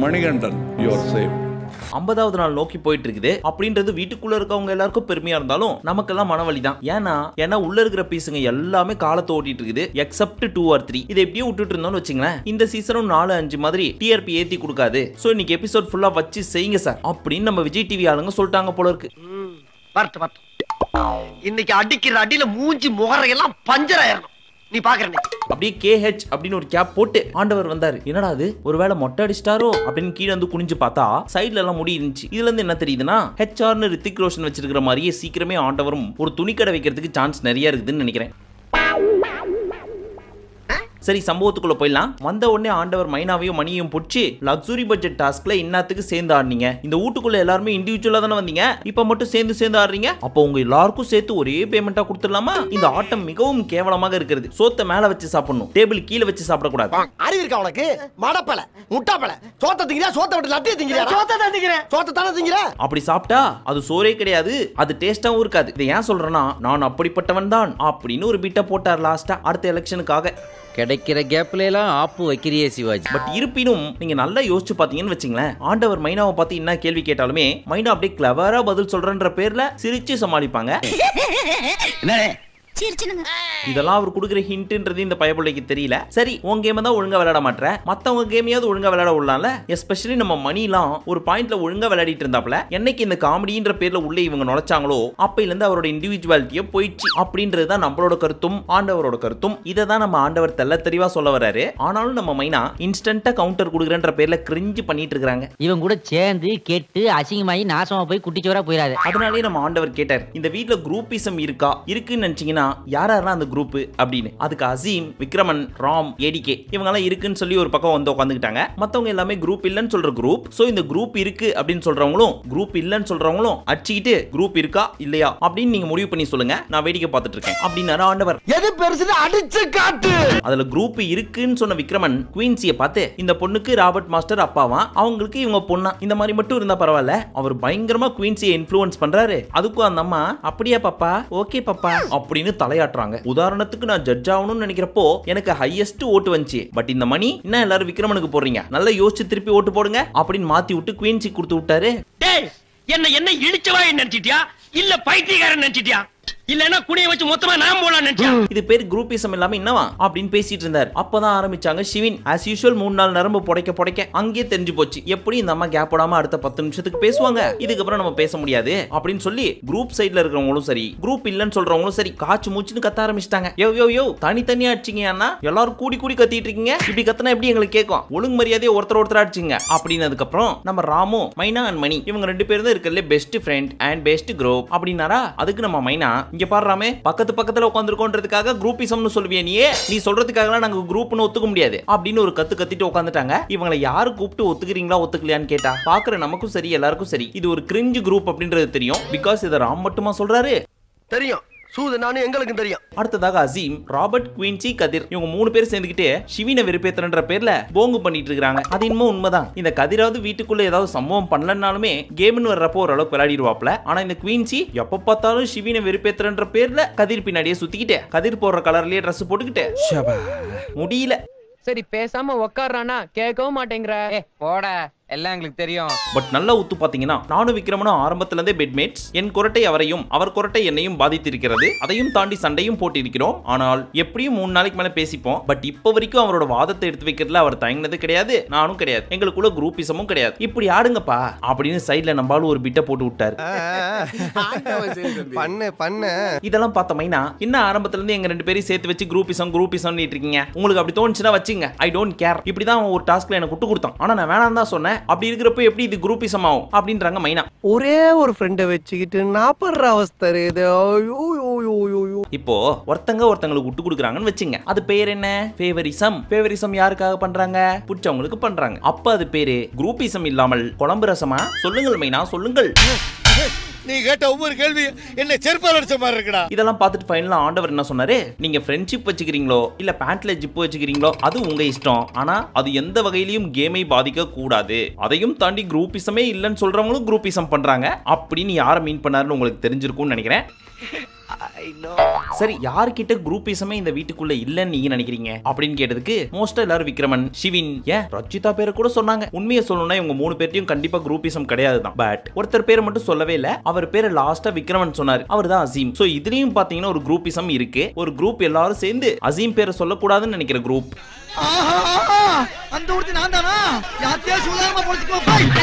Manikandan your save ஐம்பதாவது நாள் நோக்கி போயிட்டு இருக்குது அப்படின்றது வீட்டுக்குள்ள இருக்கவங்க எல்லாருக்கும் பெருமையா இருந்தாலும் நமக்கெல்லாம் மனவழி தான் ஏன்னா ஏன்னா உள்ள இருக்கிற பீஸுங்க எல்லாமே காலத்தை ஓட்டிட்டு இருக்குது எக்ஸப்ட் டூ ஆர் த்ரீ இதை எப்படியும் விட்டுட்டு இருந்தோம்னு வச்சுங்களேன் இந்த சீசனும் நாலு அஞ்சு மாதிரி டிஆர்பி ஏத்தி கொடுக்காது சோ இன்னைக்கு எபிசோட் ஃபுல்லா வச்சு செய்யுங்க சார் அப்படின்னு நம்ம விஜய் டிவி ஆளுங்க சொல்லிட்டாங்க போல இருக்கு இன்னைக்கு அடிக்கிற அடியில மூஞ்சி முகரையெல்லாம் பஞ்சர் நீ பாக்குற அப்படியே கேஹெச் அப்படின்னு ஒரு கேப் போட்டு ஆண்டவர் வந்தாரு என்னடா அது ஒருவேளை மொட்டை அடிச்சிட்டாரோ அப்படின்னு கீழே வந்து குனிஞ்சு பார்த்தா சைட்ல எல்லாம் முடி இருந்துச்சு இதுல இருந்து என்ன தெரியுதுன்னா ஹெச்ஆர்னு ரித்திக் ரோஷன் வச்சிருக்கிற மாதிரியே சீக்கிரமே ஆண்டவரும் ஒரு துணிக்கடை வைக்கிறதுக்கு சான்ஸ் நிறைய இருக்குதுன்னு நினைக்கிறேன் சரி சம்பவத்துக்குள்ள போயிடலாம் வந்த உடனே ஆண்டவர் மைனாவையும் மணியையும் பிடிச்சி லக்ஸுரி பட்ஜெட் டாஸ்க்ல இன்னத்துக்கு சேர்ந்து ஆடுனீங்க இந்த வீட்டுக்குள்ள எல்லாருமே இண்டிவிஜுவலா தானே வந்தீங்க இப்ப மட்டும் சேர்ந்து சேர்ந்து ஆடுறீங்க அப்போ உங்க எல்லாருக்கும் சேர்த்து ஒரே பேமெண்டா கொடுத்துடலாமா இந்த ஆட்டம் மிகவும் கேவலமாக இருக்கிறது சோத்த மேல வச்சு சாப்பிடணும் டேபிள் கீழே வச்சு சாப்பிடக்கூடாது அறிவு இருக்கா உனக்கு மடப்பல முட்டாப்பல சோத்த திங்கிறா சோத்த விட்டு லத்திய திங்கிறா சோத்த தான் திங்கிற சோத்த தானே திங்கிற அப்படி சாப்பிட்டா அது சோறே கிடையாது அது டேஸ்டாவும் இருக்காது இதை ஏன் சொல்றேன்னா நான் அப்படிப்பட்டவன் தான் அப்படின்னு ஒரு பிட்ட போட்டார் லாஸ்டா அடுத்த எலெக்ஷனுக்காக கிடைக்கிற கேப்ல எல்லாம் ஆப்பு வைக்கிறியே சிவாஜி பட் இருப்பினும் நீங்க நல்லா யோசிச்சு பாத்தீங்கன்னு வச்சுங்களேன் ஆண்டவர் மைனாவை பார்த்து என்ன கேள்வி கேட்டாலுமே மைனா அப்படியே கிளவரா பதில் சொல்றன்ற பேர்ல சிரிச்சு சமாளிப்பாங்க இதெல்லாம் அவர் கொடுக்குற ஹிண்ட்ன்றது இந்த பயப்பிள்ளைக்கு தெரியல சரி உன் கேம் தான் ஒழுங்கா விளையாட மாட்டேன் மத்தவங்க கேமையாவது ஒழுங்கா விளையாட விடலாம்ல எஸ்பெஷலி நம்ம மணிலாம் ஒரு பாயிண்ட்ல ஒழுங்கா விளையாடிட்டு இருந்தாப்ல என்னைக்கு இந்த காமெடின்ற பேர்ல உள்ள இவங்க நுழைச்சாங்களோ அப்பையில இருந்து அவரோட இண்டிவிஜுவாலிட்டியே போயிடுச்சு அப்படின்றது தான் நம்மளோட கருத்தும் ஆண்டவரோட கருத்தும் இதை தான் நம்ம ஆண்டவர் தெல்ல தெளிவா சொல்ல வராரு ஆனாலும் நம்ம மைனா இன்ஸ்டன்ட்டா கவுண்டர் கொடுக்குறன்ற பேர்ல கிரிஞ்சு பண்ணிட்டு இருக்காங்க இவன் கூட சேர்ந்து கேட்டு அசிங்கமாயி நாசமா போய் குட்டிச்சோரா போயிடாது அதனாலேயே நம்ம ஆண்டவர் கேட்டார் இந்த வீட்டுல குரூப்பிசம் இருக்கா இருக்குன்னு நினைச்சீங்கன்னா பண்ணலாம் யார் யாரெல்லாம் அந்த குரூப் அப்படின்னு அதுக்கு அசீம் விக்ரமன் ராம் ஏடிகே இவங்கெல்லாம் இருக்குன்னு சொல்லி ஒரு பக்கம் வந்து உட்காந்துக்கிட்டாங்க மத்தவங்க எல்லாமே குரூப் இல்லைன்னு சொல்ற குரூப் ஸோ இந்த குரூப் இருக்கு அப்படின்னு சொல்றவங்களும் குரூப் இல்லைன்னு சொல்றவங்களும் அடிச்சுக்கிட்டு குரூப் இருக்கா இல்லையா அப்படின்னு நீங்க முடிவு பண்ணி சொல்லுங்க நான் வேடிக்கை பார்த்துட்டு இருக்கேன் அப்படின்னு ஆண்டவர் எது பெருசு அடிச்சு காட்டு அதுல குரூப் இருக்குன்னு சொன்ன விக்ரமன் குயின்சியை பார்த்து இந்த பொண்ணுக்கு ராபர்ட் மாஸ்டர் அப்பாவா அவங்களுக்கு இவங்க பொண்ணா இந்த மாதிரி மட்டும் இருந்தா பரவாயில்ல அவர் பயங்கரமா குயின்சியை இன்ஃபுளுன்ஸ் பண்றாரு அதுக்கும் அந்த அம்மா அப்படியா பாப்பா ஓகே பாப்பா அப்படின்னு தலையாட்டுறாங்க உதாரணத்துக்கு நான் ஜட்ஜ் ஆகணும்னு நினைக்கிறப்போ எனக்கு ஹையஸ்ட் ஓட்டு வந்துச்சு பட் இந்த மணி என்ன எல்லாரும் விக்ரமனுக்கு போடுறீங்க நல்லா யோசிச்சு திருப்பி ஓட்டு போடுங்க அப்படின்னு மாத்தி விட்டு குயின்சி கொடுத்து விட்டாரு என்ன என்ன இழிச்சவா நினைச்சிட்டியா இல்ல பைத்தியக்காரன் நினைச்சிட்டியா இல்லனா குனிய வச்சு மொத்தமா நான் போலான்னு நினைச்சேன் இது பேர் குரூப்பிசம் இல்லாம என்னவா அப்படின்னு பேசிட்டு இருந்தார் அப்பதான் ஆரம்பிச்சாங்க சிவின் ஆஸ் யூஷுவல் மூணு நாள் நரம்பு புடைக்க புடைக்க அங்கேயே தெரிஞ்சு போச்சு எப்படி இந்த அம்மா கேப் போடாம அடுத்த பத்து நிமிஷத்துக்கு பேசுவாங்க இதுக்கப்புறம் நம்ம பேச முடியாது அப்படின்னு சொல்லி குரூப் சைட்ல இருக்கிறவங்களும் சரி குரூப் இல்லன்னு சொல்றவங்களும் சரி காச்சு மூச்சுன்னு கத்த ஆரம்பிச்சிட்டாங்க யோ யோ யோ தனித்தனியா அடிச்சிங்க அண்ணா எல்லாரும் கூடி கூடி கத்திட்டு இருக்கீங்க இப்படி கத்தினா எப்படி எங்களுக்கு கேட்கும் ஒழுங்கு மரியாதையை ஒருத்தர் ஒருத்தர் அடிச்சிங்க அப்படின்னதுக்கு அப்புறம் நம்ம ராமு மைனா அண்ட் மணி இவங்க ரெண்டு பேரும் தான் இருக்கிறதுல best friend and best group அப்படின்னாரா அதுக்கு நம்ம மைனா இங்க பாடுறாமே பக்கத்து பக்கத்துல உட்காந்துருக்கோன்றதுக்காக குரூப்பிசம்னு சொல்லுவிய நீயே நீ சொல்றதுக்காக நாங்க குரூப்னு ஒத்துக்க முடியாது அப்படின்னு ஒரு கத்து கத்திட்டு உட்காந்துட்டாங்க இவங்களை யாரு கூப்பிட்டு ஒத்துக்கிறீங்களா ஒத்துக்கலையான்னு கேட்டா பாக்குற நமக்கும் சரி எல்லாருக்கும் சரி இது ஒரு கிரிஞ்சு குரூப் அப்படின்றது தெரியும் பிகாஸ் இதை ராம் மட்டுமா சொல்றாரு தெரியும் சூதனானு எங்களுக்கு தெரியும் அடுத்ததாக அசீம் ராபர்ட் குயின்சி கதிர் இவங்க மூணு பேர் சேர்ந்துகிட்டே சிவினை வெறுப்பேத்தன்ற பேர்ல போங்கு பண்ணிட்டு இருக்காங்க அது இன்னமும் உண்மைதான் இந்த கதிராவது வீட்டுக்குள்ள ஏதாவது சம்பவம் பண்ணலன்னாலுமே கேம்னு வர்றப்போ ஓரளவுக்கு விளையாடிடுவாப்ல ஆனா இந்த குயின்சி எப்ப பார்த்தாலும் சிவினை வெறுப்பேத்தன்ற பேர்ல கதிர் பின்னாடியே சுத்திக்கிட்டே கதிர் போடுற கலர்லயே ட்ரெஸ் போட்டுக்கிட்டே முடியல சரி பேசாம உக்காடுறானா கேட்கவும் மாட்டேங்கிற போட எல்லாம் எங்களுக்கு தெரியும் பட் நல்லா உத்து பாத்தீங்கன்னா நானும் விக்ரமனும் ஆரம்பத்துல இருந்தே பெட்மேட்ஸ் என் குரட்டை அவரையும் அவர் குரட்டை என்னையும் பாதித்திருக்கிறது அதையும் தாண்டி சண்டையும் போட்டிருக்கிறோம் ஆனால் எப்படியும் மூணு நாளைக்கு மேல பேசிப்போம் பட் இப்போ வரைக்கும் அவரோட வாதத்தை எடுத்து வைக்கிறதுல அவர் தயங்கினது கிடையாது நானும் கிடையாது எங்களுக்குள்ள குரூப்பிசமும் கிடையாது இப்படி ஆடுங்கப்பா அப்படின்னு சைட்ல நம்மளும் ஒரு பிட்ட போட்டு விட்டாரு பண்ண பண்ண இதெல்லாம் பார்த்த மைனா என்ன ஆரம்பத்துல இருந்து எங்க ரெண்டு பேரும் சேர்த்து வச்சு குரூப்பிசம் குரூப்பிசம் இருக்கீங்க உங்களுக்கு அப்படி தோணுச்சுன்னா வச்சுங்க ஐ டோன்ட் கேர் இப்படிதான் ஒரு டாஸ்க்ல எனக்கு விட்டு கொடுத்தான் ஆனா நான் வேணாம் தான் சொன்னேன் அப்படி இருக்கிறப்ப எப்படி இது குரூப்பிசம் ஆகும் அப்படின்றாங்க மைனா ஒரே ஒரு ஃப்ரெண்டை வச்சுக்கிட்டு நான் படுற அவஸ்தை இது இப்போ ஒருத்தங்க ஒருத்தங்களுக்கு விட்டு கொடுக்குறாங்கன்னு வச்சுங்க அது பேர் என்ன ஃபேவரிசம் ஃபேவரிசம் யாருக்காக பண்றாங்க பிடிச்சவங்களுக்கு பண்றாங்க அப்ப அது பேரு குரூப்பிசம் இல்லாமல் குழம்பு ரசமா சொல்லுங்கள் மைனா சொல்லுங்கள் நீ கேட்ட ஒவ்வொரு கேள்வி என்ன செருப்பால் அடிச்ச மாதிரி இருக்கடா இதெல்லாம் பார்த்துட்டு ஃபைனலாக ஆண்டவர் என்ன சொன்னாரு நீங்க ஃப்ரெண்ட்ஷிப் வச்சுக்கிறீங்களோ இல்ல பேண்ட்ல ஜிப் வச்சுக்கிறீங்களோ அது உங்க இஷ்டம் ஆனா அது எந்த வகையிலையும் கேமை பாதிக்க கூடாது அதையும் தாண்டி குரூப்பிசமே இல்லைன்னு சொல்றவங்களும் குரூப்பிசம் பண்றாங்க அப்படின்னு யாரை மீன் பண்ணாருன்னு உங்களுக்கு தெரிஞ்சிருக்கும்னு நினைக்கிறேன் சரி யார்கிட்ட குரூப்பிசமே இந்த வீட்டுக்குள்ள இல்லன்னு நீங்க நினைக்கிறீங்க அப்படின்னு கேட்டதுக்கு மோஸ்டா எல்லாரும் விக்ரமன் சிவின் ஏன் ரச்சிதா பேரை கூட சொன்னாங்க உண்மையை சொல்லணும்னா இவங்க மூணு பேர்த்தையும் கண்டிப்பா குரூப்பிசம் கிடையாது தான் பட் ஒருத்தர் பேரை மட்டும் சொல்லவே இல்ல அவர் பேரை லாஸ்டா விக்ரமன் சொன்னார் அவர் தான் அசீம் சோ இதுலயும் பாத்தீங்கன்னா ஒரு குரூப்பிசம் இருக்கு ஒரு குரூப் எல்லாரும் சேர்ந்து அசீம் பேரை சொல்லக்கூடாதுன்னு நினைக்கிற குரூப்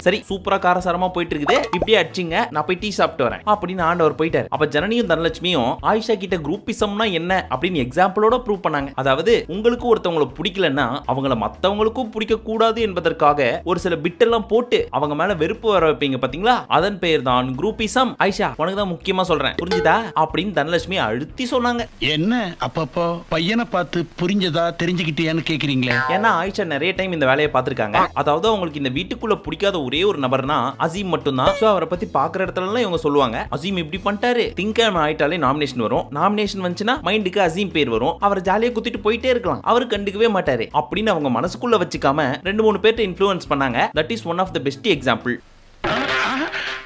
சரி சூப்பரா காரசாரமா போயிட்டு இருக்குது இப்படியே அடிச்சிங்க நான் போய் டீ சாப்பிட்டு வரேன் அப்படின்னு ஆண்டவர் போயிட்டாரு அப்ப ஜனனியும் தனலட்சுமியும் ஆயிஷா கிட்ட குரூப்பிசம்னா என்ன அப்படின்னு எக்ஸாம்பிளோட ப்ரூவ் பண்ணாங்க அதாவது உங்களுக்கும் ஒருத்தவங்களை பிடிக்கலன்னா அவங்கள மத்தவங்களுக்கும் பிடிக்க கூடாது என்பதற்காக ஒரு சில பிட்டெல்லாம் போட்டு அவங்க மேல வெறுப்பு வர வைப்பீங்க பாத்தீங்களா அதன் பெயர் தான் குரூப்பிசம் ஆயிஷா உனக்கு தான் முக்கியமா சொல்றேன் புரிஞ்சுதா அப்படின்னு தனலட்சுமி அழுத்தி சொன்னாங்க என்ன அப்பப்போ பையனை பார்த்து புரிஞ்சதா தெரிஞ்சுக்கிட்டேன்னு கேக்குறீங்களே ஏன்னா ஆயிஷா நிறைய டைம் இந்த வேலையை பார்த்திருக்காங்க அதாவது அவங்களுக்கு இந்த வீட்டுக்குள்ள பிடிக்க பிடிக்காத ஒரே ஒரு நபர்னா அசீம் மட்டும்தான் ஸோ அவரை பத்தி பாக்குற எல்லாம் இவங்க சொல்லுவாங்க அசீம் இப்படி பண்ணிட்டாரு திங்கிழமை ஆயிட்டாலே நாமினேஷன் வரும் நாமினேஷன் வந்துச்சுன்னா மைண்டுக்கு அசீம் பேர் வரும் அவர் ஜாலியாக குத்திட்டு போயிட்டே இருக்கலாம் அவர் கண்டுக்கவே மாட்டாரு அப்படின்னு அவங்க மனசுக்குள்ள வச்சுக்காம ரெண்டு மூணு பேர்ட்ட இன்ஃபுளுன்ஸ் பண்ணாங்க that is one of the best example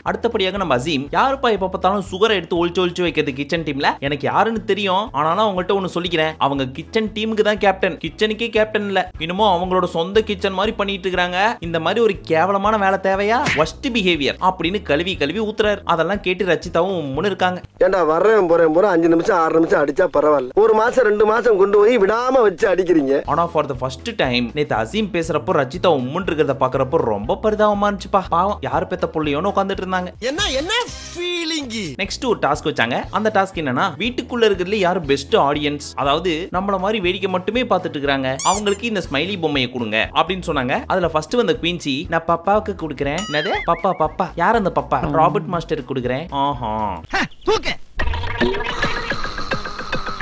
அடுத்தபடியாக நம்ம அசீம் யாருப்பா எப்ப பார்த்தாலும் சுகரை எடுத்து ஒழிச்சு ஒழிச்சு வைக்கிறது கிச்சன் டீம்ல எனக்கு யாருன்னு தெரியும் ஆனாலும் அவங்கள்ட்ட ஒன்னு சொல்லிக்கிறேன் அவங்க கிச்சன் டீமுக்கு தான் கேப்டன் கிச்சனுக்கே கேப்டன் இல்ல இன்னமும் அவங்களோட சொந்த கிச்சன் மாதிரி பண்ணிட்டு இருக்காங்க இந்த மாதிரி ஒரு கேவலமான வேலை தேவையா ஒஸ்ட் பிஹேவியர் அப்படின்னு கழுவி கழுவி ஊத்துறாரு அதெல்லாம் கேட்டு ரச்சிதாவும் முன்னு இருக்காங்க ஏண்டா வர்றேன் போறேன் போற அஞ்சு நிமிஷம் ஆறு நிமிஷம் அடிச்சா பரவாயில்ல ஒரு மாசம் ரெண்டு மாசம் கொண்டு போய் விடாம வச்சு அடிக்கிறீங்க ஆனா ஃபார் த ஃபர்ஸ்ட் டைம் நேத்து அசீம் பேசுறப்போ ரச்சிதா உம்முன் இருக்கிறத பாக்குறப்போ ரொம்ப பரிதாபமா இருந்துச்சுப்பா பாவம் யார் பெத்த புள்ளையோன்னு உட்காந்துட்டு இருந்தாங்க சொன்னாங்க என்ன என்ன ஃபீலிங் நெக்ஸ்ட் ஒரு டாஸ்க் வச்சாங்க அந்த டாஸ்க் என்னன்னா வீட்டுக்குள்ள இருக்கிறதுல யார் பெஸ்ட் ஆடியன்ஸ் அதாவது நம்மள மாதிரி வேடிக்கை மட்டுமே பார்த்துட்டு இருக்காங்க அவங்களுக்கு இந்த ஸ்மைலி பொம்மையை கொடுங்க அப்படின்னு சொன்னாங்க அதுல ஃபர்ஸ்ட் வந்த குயின்சி நான் பப்பாவுக்கு கொடுக்குறேன் என்னது பப்பா பப்பா யார் அந்த பப்பா ராபர்ட் மாஸ்டருக்கு கொடுக்குறேன் ஆஹா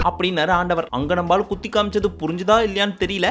அப்படின்னாரு ஆண்டவர் அங்க நம்பால் குத்தி காமிச்சது புரிஞ்சுதா இல்லையான்னு தெரியல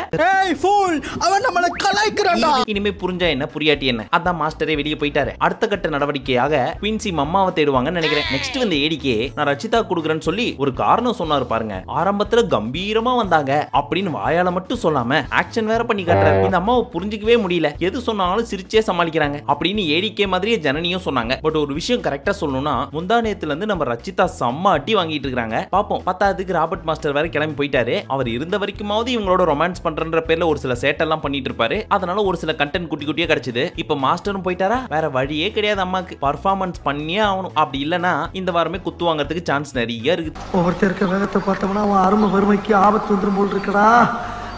அவன் நம்மளை கலாய்க்கிறான்டா இனிமே புரிஞ்சா என்ன புரியாட்டி என்ன அதான் மாஸ்டரே வெளியே போயிட்டாரு அடுத்த கட்ட நடவடிக்கையாக குயின்சி மம்மாவை தேடுவாங்கன்னு நினைக்கிறேன் நெக்ஸ்ட் வந்து ஏடிக்கே நான் ரச்சிதா கொடுக்குறேன்னு சொல்லி ஒரு காரணம் சொன்னாரு பாருங்க ஆரம்பத்துல கம்பீரமா வந்தாங்க அப்படின்னு வாயால மட்டும் சொல்லாம ஆக்ஷன் வேற பண்ணி காட்டுற இந்த அம்மாவை புரிஞ்சிக்கவே முடியல எது சொன்னாலும் சிரிச்சே சமாளிக்கிறாங்க அப்படின்னு ஏடிக்கே மாதிரியே ஜனனியும் சொன்னாங்க பட் ஒரு விஷயம் கரெக்டா சொல்லணும்னா முந்தா நேத்துல இருந்து நம்ம ரச்சிதா செம்ம அட்டி வாங்கிட்டு இருக்காங்க பாப்போம் பத்தாதுக்கு ராபர்ட் மாஸ்டர் வேற கிளம்பி போயிட்டாரு அவர் இருந்த வரைக்குமாவது இவங்களோட ரொமான்ஸ் பண்றன்ற பேர்ல ஒரு சில சேட்டெல்லாம் பண்ணிட்டு இருப்பாரு அதனால ஒரு சில கண்டென்ட் குட்டி குட்டியா கிடைச்சது இப்ப மாஸ்டரும் போயிட்டாரா வேற வழியே கிடையாது அம்மாக்கு பர்ஃபார்மன்ஸ் பண்ணியே ஆகணும் அப்படி இல்லனா இந்த வாரமே குத்து வாங்குறதுக்கு சான்ஸ் நிறைய இருக்கு ஒவ்வொருத்தருக்கு வேகத்தை பார்த்தோம்னா அவன் அருமை வறுமைக்கு ஆபத்து வந்துடும் போல் இருக்கடா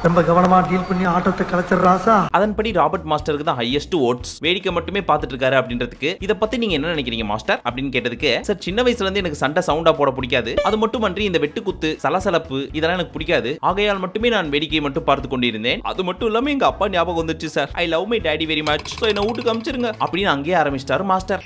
ரொம்ப கவனமா டீல் பண்ணி ஆட்டத்தை கலைச்சிடுறாசா அதன்படி ராபர்ட் மாஸ்டருக்கு தான் ஹையஸ்ட் ஓட்ஸ் வேடிக்கை மட்டுமே பார்த்துட்டு இருக்காரு அப்படின்றதுக்கு இத பத்தி நீங்க என்ன நினைக்கிறீங்க மாஸ்டர் அப்படின்னு கேட்டதுக்கு சார் சின்ன வயசுல இருந்து எனக்கு சண்டை சவுண்டா போட பிடிக்காது அது மட்டுமன்றி இந்த வெட்டுக்குத்து சலசலப்பு இதெல்லாம் எனக்கு பிடிக்காது ஆகையால் மட்டுமே நான் வேடிக்கையை மட்டும் பார்த்து கொண்டிருந்தேன் அது மட்டும் இல்லாம எங்க அப்பா ஞாபகம் வந்துச்சு sir I love my daddy very much so என்ன வீட்டுக்கு அமைச்சிருங்க அப்படின்னு அங்கேயே ஆரம்பிச்சிட்டாரு மாஸ்டர்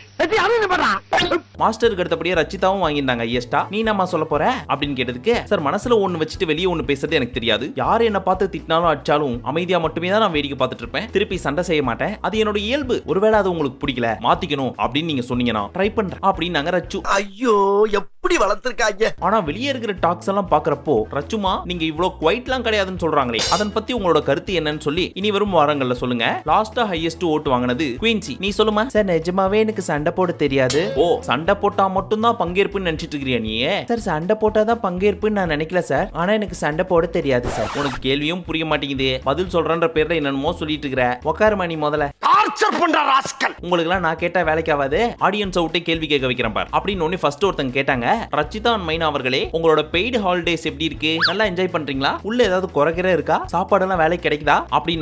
மாஸ்டருக்கு அடுத்தபடியே ரச்சிதாவும் வாங்கியிருந்தாங்க ஐயஸ்டா நீ நம்ம சொல்ல போற அப்படின்னு கேட்டதுக்கு சார் மனசுல ஒண்ணு வச்சுட்டு வெளியே ஒண்ணு பேசுறது எனக்கு தெரியாது யார் என்ன பார்த்து திட்டினாலும் அடிச்சாலும் அமைதியா மட்டுமே தான் நான் வேடிக்கை பார்த்துட்டு இருப்பேன் திருப்பி சண்டை செய்ய மாட்டேன் அது என்னோட இயல்பு ஒருவேளை அது உங்களுக்கு பிடிக்கல மாத்திக்கணும் அப்படின்னு நீங்க சொன்னீங்கன்னா ட்ரை பண்றேன் அப்படின்னாங்க ரச்சு ஐயோ எப்படி வளர்த்திருக்காங்க ஆனா வெளியே இருக்கிற டாக்ஸ் எல்லாம் பாக்குறப்போ ரச்சுமா நீங்க இவ்வளவு குவைட்லாம் கிடையாதுன்னு சொல்றாங்களே அதன் பத்தி உங்களோட கருத்து என்னன்னு சொல்லி இனி வரும் வாரங்கள்ல சொல்லுங்க லாஸ்டா ஹையஸ்ட் ஓட்டு வாங்கினது குயின்சி நீ சொல்லுமா சார் நிஜமாவே எனக்கு சண்டை சண்டை போட தெரியாது ஓ சண்டை போட்டா மட்டும் தான் பங்கேற்புன்னு நினைச்சிட்டு இருக்கிறியா நீ சார் சண்டை போட்டாதான் பங்கேற்புன்னு நான் நினைக்கல சார் ஆனா எனக்கு சண்டை போட தெரியாது சார் உனக்கு கேள்வியும் புரிய மாட்டேங்குது பதில் சொல்றன்ற பேர்ல என்னென்னமோ சொல்லிட்டு இருக்கிற உக்காரமா நீ முதல்ல டார்ச்சர் பண்ற ராஸ்கல் உங்களுக்கு எல்லாம் நான் கேட்டா வேலைக்கு ஆகாது ஆடியன்ஸ் விட்டு கேள்வி கேட்க வைக்கிறேன் பார் அப்படின்னு ஒன்னு ஃபர்ஸ்ட் ஒருத்தங்க கேட்டாங்க ரச்சிதா மைனா அவர்களே உங்களோட பெய்டு ஹாலிடேஸ் எப்படி இருக்கு நல்லா என்ஜாய் பண்றீங்களா உள்ள ஏதாவது குறைக்கிற இருக்கா சாப்பாடு எல்லாம் வேலை கிடைக்குதா அப்படின்னு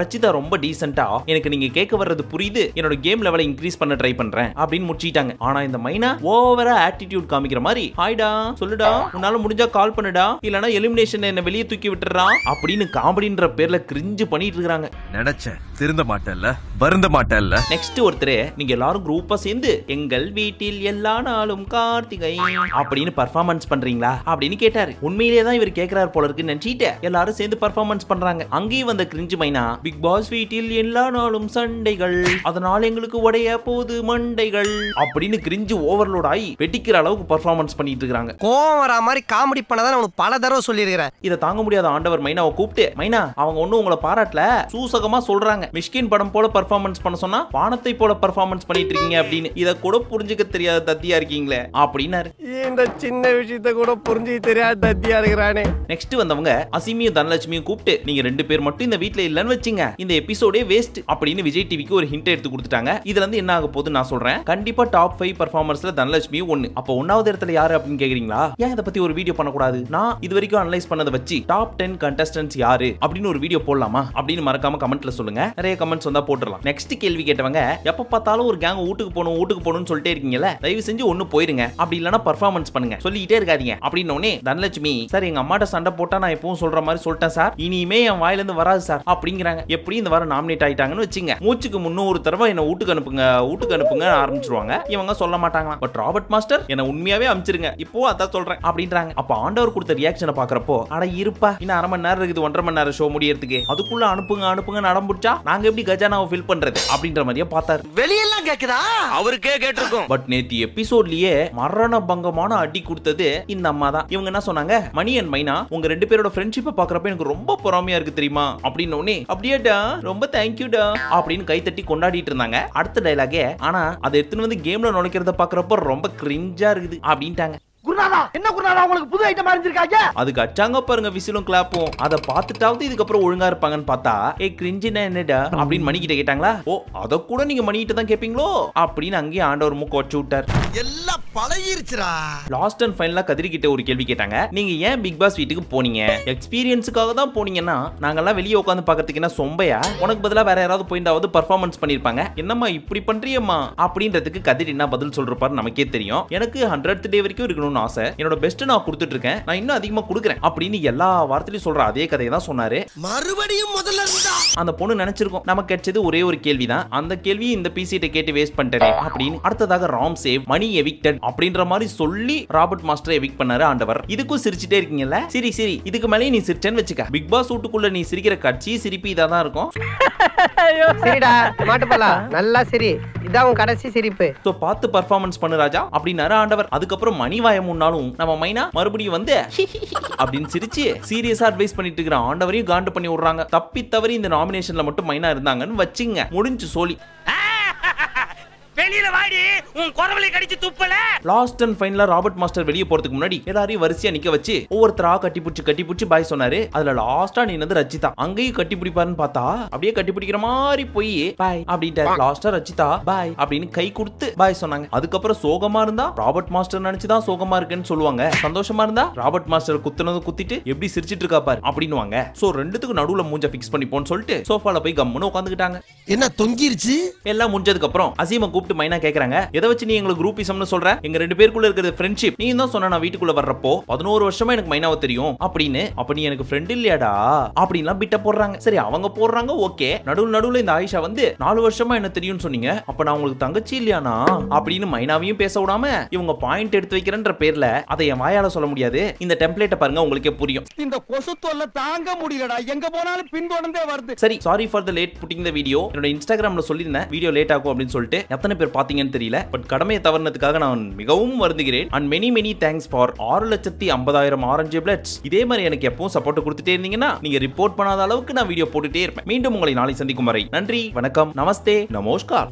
ரச்சிதா ரொம்ப டீசென்டா எனக்கு நீங்க கேட்க வர்றது புரியுது என்னோட கேம் லெவலை இன்க்ரீஸ் பண்ண ட்ரை பண்றேன் அப்படின்னு முடிச்சிட்டாங்க ஆனா இந்த மைனா ஓவரா ஆட்டிடியூட் காமிக்கிற மாதிரி ஹாய்டா சொல்லுடா உன்னால முடிஞ்சா கால் பண்ணுடா இல்லனா எலிமினேஷன் என்ன வெளியே தூக்கி விட்டுறான் அப்படின்னு காமெடின்ற பேர்ல கிரிஞ்சு பண்ணிட்டு இருக்காங்க நினைச்சேன் திருந்த மாட்டேன்ல வருந்த மாட்டேன்ல நெக்ஸ்ட் ஒருத்தர் நீங்க எல்லாரும் குரூப்பா சேர்ந்து எங்கள் வீட்டில் எல்லா நாளும் கார்த்திகை அப்படின்னு பர்ஃபார்மன்ஸ் பண்றீங்களா அப்படின்னு கேட்டாரு உண்மையிலேயே தான் இவர் கேக்குறாரு போல இருக்கு நினைச்சிட்டு எல்லாரும் சேர்ந்து பர்ஃபார்மன்ஸ் பண்றாங்க அங்கேயும் வந்த கிரிஞ்சு மைனா பிக் பாஸ் வீட்டில் எல்லா நாளும் சண்டைகள் அதனால எங்களுக்கு உடைய போது மண்டை சண்டைகள் அப்படின்னு கிரிஞ்சு ஓவர்லோட் ஆகி வெட்டிக்கிற அளவுக்கு பர்ஃபார்மன்ஸ் பண்ணிட்டு இருக்காங்க கோவம் வரா மாதிரி காமெடி பண்ணதான் அவனுக்கு பல தடவை சொல்லியிருக்கிறேன் இதை தாங்க முடியாத ஆண்டவர் மைனாவை கூப்பிட்டு மைனா அவங்க ஒன்றும் உங்களை பாராட்டல சூசகமா சொல்றாங்க மிஷ்கின் படம் போல பர்ஃபார்மன்ஸ் பண்ண சொன்னா வானத்தை போல பர்ஃபார்மன்ஸ் பண்ணிட்டு இருக்கீங்க அப்படின்னு இதை கூட புரிஞ்சுக்க தெரியாத தத்தியா இருக்கீங்களே அப்படின்னாரு இந்த சின்ன விஷயத்த கூட புரிஞ்சு தெரியாத தத்தியா இருக்கிறானே நெக்ஸ்ட் வந்தவங்க அசிமியும் தனலட்சுமியும் கூப்பிட்டு நீங்க ரெண்டு பேர் மட்டும் இந்த வீட்ல இல்லன்னு வச்சுங்க இந்த எபிசோடே வேஸ்ட் அப்படின்னு விஜய் டிவிக்கு ஒரு ஹிண்ட் எடுத்து கொடுத்துட்டாங்க இதுல இருந்து என்ன ஆக போகுது நான் சொல்றேன் போறேன் கண்டிப்பா டாப் ஃபைவ் பர்ஃபார்மன்ஸ்ல தனலட்சுமி ஒன்னு அப்போ ஒன்னாவது இடத்துல யாரு அப்படின்னு கேக்குறீங்களா ஏன் இதை பத்தி ஒரு வீடியோ பண்ணக்கூடாது நான் இது வரைக்கும் அனலைஸ் பண்ணதை வச்சு டாப் டென் கண்டஸ்டன்ஸ் யாரு அப்படின்னு ஒரு வீடியோ போடலாமா அப்படின்னு மறக்காம கமெண்ட்ல சொல்லுங்க நிறைய கமெண்ட்ஸ் வந்தா போட்டுடலாம் நெக்ஸ்ட் கேள்வி கேட்டவங்க எப்ப பார்த்தாலும் ஒரு கேங் வீட்டுக்கு போகணும் வீட்டுக்கு போகணும்னு சொல்லிட்டே இருக்கீங்கல்ல தயவு செஞ்சு ஒன்னு போயிருங்க அப்படி இல்லனா பர்ஃபார்மன்ஸ் பண்ணுங்க சொல்லிக்கிட்டே இருக்காதீங்க அப்படின்னோடனே தனலட்சுமி சார் எங்க அம்மாட்ட சண்டை போட்டா நான் எப்பவும் சொல்ற மாதிரி சொல்லிட்டேன் சார் இனிமே என் வாயில இருந்து வராது சார் அப்படிங்கிறாங்க எப்படி இந்த வாரம் நாமினேட் ஆயிட்டாங்கன்னு வச்சுங்க மூச்சுக்கு முன்னூறு தடவை என்ன வீட்டுக்கு அனுப்புங்க வீட்டுக்கு அனுப்புங்க ஆரம்பிச்சிருவாங்க இவங்க சொல்ல மாட்டாங்களாம் பட் ராபர்ட் மாஸ்டர் என்ன உண்மையாவே அமிச்சிருங்க இப்போ அதான் சொல்றேன் அப்படின்றாங்க அப்ப ஆண்டவர் கொடுத்த ரியாக்ஷனை பாக்குறப்போ அட இருப்பா இன்னும் அரை மணி நேரம் இருக்குது ஒன்றரை மணி நேரம் ஷோ முடியறதுக்கு அதுக்குள்ள அனுப்புங்க அனுப்புங்க நடம்புச்சா நாங்க எப்படி கஜானாவை ஃபில் பண்றது அப்படின்ற மாதிரியே பார்த்தாரு வெளியெல்லாம் கேக்குதா அவருக்கே கேட்டிருக்கோம் பட் நேத்தி எபிசோட்லயே மரண பங்கமான அடி கொடுத்தது இந்த அம்மா தான் இவங்க என்ன சொன்னாங்க மணி அண்ட் மைனா உங்க ரெண்டு பேரோட ஃப்ரெண்ட்ஷிப்பை பாக்குறப்ப எனக்கு ரொம்ப பொறாமையா இருக்கு தெரியுமா அப்படின்னு உடனே அப்படியேடா ரொம்ப தேங்க்யூடா அப்படின்னு கைத்தட்டி கொண்டாடிட்டு இருந்தாங்க அடுத்த டைலாகே ஆனா அதை எடுத்துன்னு வந்து கேம்ல நுழைக்கிறத பாக்குறப்ப ரொம்ப கிரிஞ்சா இருக்குது அப்படின்ட்டாங்க குருநாதா என்ன குருநாதா உங்களுக்கு புது ஐட்டம் அறிஞ்சிருக்காங்க அதுக்கு அச்சாங்க பாருங்க விசிலும் கிளாப்பும் அத பார்த்துட்டாவது இதுக்கப்புறம் ஒழுங்கா இருப்பாங்கன்னு பார்த்தா ஏ கிரிஞ்சினா என்னடா அப்படின்னு மணிக்கிட்ட கேட்டாங்களா ஓ அத கூட நீங்க மணி தான் கேப்பீங்களோ அப்படின்னு அங்கேயே ஆண்டவர் மூக்க வச்சு விட்டார் எல்லாம் பழகிருச்சுடா லாஸ்ட் அண்ட் ஃபைனலா கதிரி கிட்ட ஒரு கேள்வி கேட்டாங்க நீங்க ஏன் பிக் பாஸ் வீட்டுக்கு போனீங்க எக்ஸ்பீரியன்ஸுக்காக தான் போனீங்கன்னா நாங்கெல்லாம் வெளியே உட்காந்து பாக்கிறதுக்கு என்ன சொம்பையா உனக்கு பதிலா வேற யாராவது போயிருந்தாவது பர்ஃபார்மன்ஸ் பண்ணிருப்பாங்க என்னம்மா இப்படி பண்றியம்மா அப்படின்றதுக்கு கதிர் என்ன பதில் சொல்றாரு நமக்கே தெரியும் எனக்கு ஹண்ட்ரட் டே வரைக்கும் இருக்கணும்னு ஆசை என்னோட பெஸ்ட் நான் கொடுத்துட்டு இருக்கேன் நான் இன்னும் அதிகமா கொடுக்குறேன் அப்படின்னு எல்லா வார்த்தையிலும் சொல்ற அதே கதையை தான் சொன்னாரு மறுபடியும் முதல்ல அந்த பொண்ணு நினைச்சிருக்கோம் நமக்கு கிடைச்சது ஒரே ஒரு கேள்விதான் அந்த கேள்வி இந்த பிசிட்ட கேட்டு வேஸ்ட் பண்ணிட்டேன் அப்படின்னு அடுத்ததாக ராம் சேவ் மணி எவிக்டட் அப்படின்ற மாதிரி சொல்லி ராபர்ட் மாஸ்டர் எவிக் பண்ணாரு ஆண்டவர் இதுக்கும் சிரிச்சிட்டே இருக்கீங்கல்ல சரி சரி இதுக்கு மேலே நீ சிரிச்சேன்னு வச்சுக்க பிக் பாஸ் வீட்டுக்குள்ள நீ சிரிக்கிற கட்சி சிரிப்பு இதான் இருக்கும் நல்லா சரி இதான் கடைசி சிரிப்பு பார்த்து பர்ஃபார்மன்ஸ் பண்ணு ராஜா அப்படின்னாரு ஆண்டவர் அதுக்கப்புறம் மணி முன்னாலும் நம்ம மைனா மறுபடியும் வந்து அப்படின்னு சிரிச்சு சீரியஸா அட்வைஸ் பண்ணிட்டு இருக்கிற ஆண்டவரையும் காண்டு பண்ணி விடுறாங்க தப்பி தவறி இந்த நாமினேஷன்ல மட்டும் மைனா இருந்தாங்கன்னு வச்சுங்க முடிஞ்சு சோழி வெளியில வாடி உன் குரவலை கடிச்சு துப்பல last and final Robert master வெளியே போறதுக்கு முன்னாடி எல்லாரையும் வரிசையா நிக்க வச்சு ஒவ்வொருத்தரா கட்டி கட்டி கட்டிப்பிடிச்சு பாய் சொன்னாரு அதுல லாஸ்டா வந்து ரச்சிதா அங்கேயும் கட்டி பிடிப்பாருன்னு பார்த்தா அப்படியே கட்டி பிடிக்கிற மாதிரி போய் பாய் அப்படின்ட்டு லாஸ்டா ரச்சிதா பாய் அப்படின்னு கை கொடுத்து பாய் சொன்னாங்க அதுக்கப்புறம் சோகமா இருந்தா ராபர்ட் மாஸ்டர் நினைச்சுதான் சோகமா இருக்குன்னு சொல்லுவாங்க சந்தோஷமா இருந்தா ராபர்ட் மாஸ்டர் குத்துனது குத்திட்டு எப்படி சிரிச்சிட்டு இருக்கா பாரு அப்படின்னுவாங்க சோ ரெண்டுத்துக்கும் நடுவுல மூஞ்ச பிக்ஸ் பண்ணிப்போன்னு சொல்லிட்டு சோஃபால போய் கம்முன்னு உட்காந்துக்கிட்டாங்க என்ன தொங்கிருச்சு எல்லாம் முடிஞ்சதுக்கு அப்புறம் அசீமா கூப்பிட்டு கூப்பிட்டு மைனா கேக்குறாங்க எதை வச்சு நீ எங்களை குரூப்பிசம்னு சொல்ற எங்க ரெண்டு பேருக்குள்ள இருக்கிற ஃப்ரெண்ட்ஷிப் நீ தான் சொன்ன நான் வீட்டுக்குள்ள வர்றப்போ பதினோரு வருஷமா எனக்கு மைனாவை தெரியும் அப்படின்னு அப்ப நீ எனக்கு ஃப்ரெண்ட் இல்லையாடா அப்படின்லாம் பிட்ட போடுறாங்க சரி அவங்க போடுறாங்க ஓகே நடுவு நடுவுல இந்த ஆயிஷா வந்து நாலு வருஷமா என்ன தெரியும்னு சொன்னீங்க அப்ப நான் உங்களுக்கு தங்கச்சி இல்லையானா அப்படின்னு மைனாவையும் பேச விடாம இவங்க பாயிண்ட் எடுத்து வைக்கிறன்ற பேர்ல அதை என் வாயால சொல்ல முடியாது இந்த டெம்ப்ளேட்ட பாருங்க உங்களுக்கே புரியும் இந்த கொசு தொல்ல தாங்க முடியலடா எங்க போனாலும் பின்தொடர்ந்தே வருது சரி sorry for the late putting the video என்னோட இன்ஸ்டாகிராம்ல சொல்லியிருந்தேன் வீடியோ லேட் ஆகும் அப்படின்னு சொல்லிட்டு எத்தனை பேர் பார்த்தீங்கன்னு தெரியல பட் கடமையை தவறினதுக்காக நான் மிகவும் வருந்துகிறேன் and many many thanks for ஆறு லட்சத்தி ஐம்பதாயிரம் ஆரஞ்சு பிளட்ஸ் இதே மாதிரி எனக்கு எப்பவும் சப்போர்ட் கொடுத்துட்டே இருந்தீங்கன்னா நீங்க ரிப்போர்ட் பண்ணாத அளவுக்கு நான் வீடியோ போட்டுட்டே இருப்பேன் மீண்டும் உங்களை நாளை சந்திக்கும் வரை நன்றி வணக்கம் நமஸ்தே நமஸ்கார்